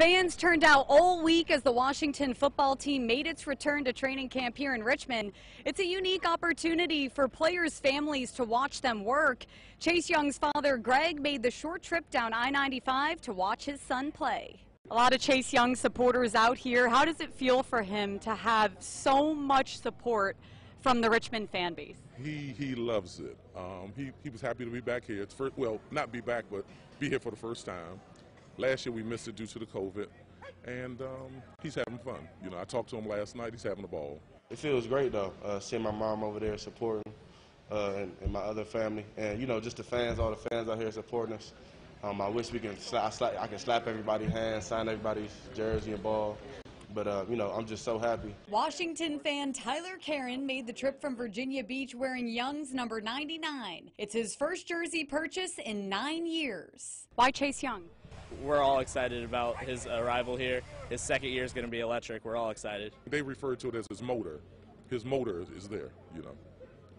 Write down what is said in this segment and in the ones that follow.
Fans turned out all week as the Washington football team made its return to training camp here in Richmond. It's a unique opportunity for players' families to watch them work. Chase Young's father, Greg, made the short trip down I-95 to watch his son play. A lot of Chase Young supporters out here. How does it feel for him to have so much support from the Richmond fan base? He, he loves it. Um, he, he was happy to be back here. It's first, well, not be back, but be here for the first time. Last year we missed it due to the COVID, and um, he's having fun. You know, I talked to him last night. He's having a ball. It feels great though, uh, seeing my mom over there supporting, uh, and, and, my other family, and you know, just the fans, all the fans out here supporting us. Um, I wish we can, I, I can slap everybody's hand, sign everybody's jersey and ball. But, uh, you know, I'm just so happy. Washington fan Tyler Karen made the trip from Virginia Beach wearing Young's number 99. It's his first jersey purchase in nine years. Why Chase Young? we're all excited about his arrival here. His second year is going to be electric. We're all excited. They refer to it as his motor. His motor is there, you know.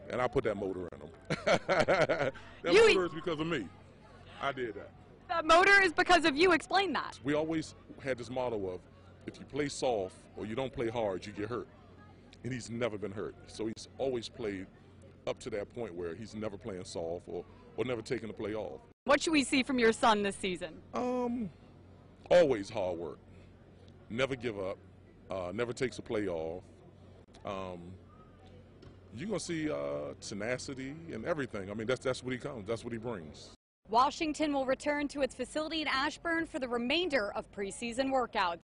And I put that motor in him. that you motor is because of me. I did that. That motor is because of you. Explain that. We always had this motto of if you play soft or you don't play hard, you get hurt. And he's never been hurt. So he's always played up to that point where he's never playing soft or, or never taking the play off. What should we see from your son this season? Um, always hard work. Never give up. Uh, never takes a play off. Um, you're gonna see uh, tenacity and everything. I mean, that's that's what he comes. That's what he brings. Washington will return to its facility in Ashburn for the remainder of preseason workouts.